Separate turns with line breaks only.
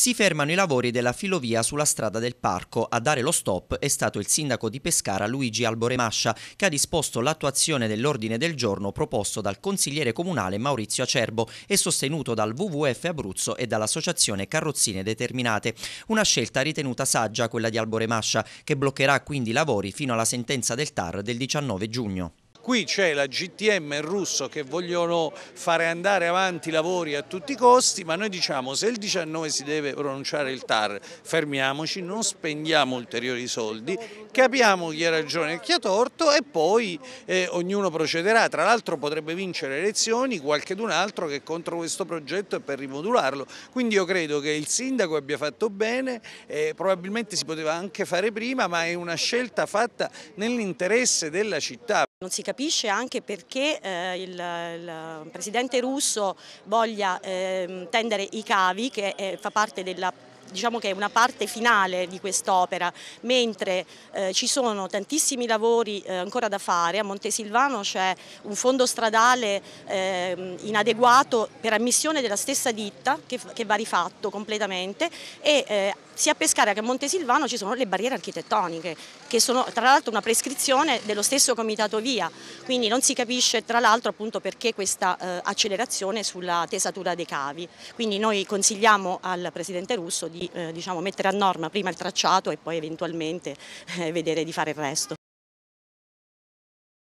Si fermano i lavori della filovia sulla strada del parco. A dare lo stop è stato il sindaco di Pescara Luigi Alboremascia che ha disposto l'attuazione dell'ordine del giorno proposto dal consigliere comunale Maurizio Acerbo e sostenuto dal WWF Abruzzo e dall'associazione Carrozzine Determinate. Una scelta ritenuta saggia quella di Alboremascia che bloccherà quindi i lavori fino alla sentenza del TAR del 19 giugno
qui c'è la GTM russo che vogliono fare andare avanti i lavori a tutti i costi, ma noi diciamo se il 19 si deve pronunciare il TAR, fermiamoci, non spendiamo ulteriori soldi, capiamo chi ha ragione e chi ha torto e poi eh, ognuno procederà, tra l'altro potrebbe vincere le elezioni qualche d'un altro che è contro questo progetto e per rimodularlo, quindi io credo che il sindaco abbia fatto bene, eh, probabilmente si poteva anche fare prima, ma è una scelta fatta nell'interesse della città. Non si capisce anche perché eh, il,
il, presidente russo voglia eh, tendere i cavi, che eh, fa parte della diciamo che è una parte finale di quest'opera, mentre eh, ci sono tantissimi lavori eh, ancora da fare, a Montesilvano c'è un fondo stradale eh, inadeguato per ammissione della stessa ditta che, che va rifatto completamente e eh, sia a Pescara che a Montesilvano ci sono le barriere architettoniche che sono tra l'altro una prescrizione dello stesso comitato via, quindi non si capisce tra l'altro appunto perché questa eh, accelerazione sulla tesatura dei cavi, quindi noi consigliamo al Presidente russo di di eh, diciamo, mettere a norma prima il tracciato e poi eventualmente eh, vedere di fare il resto.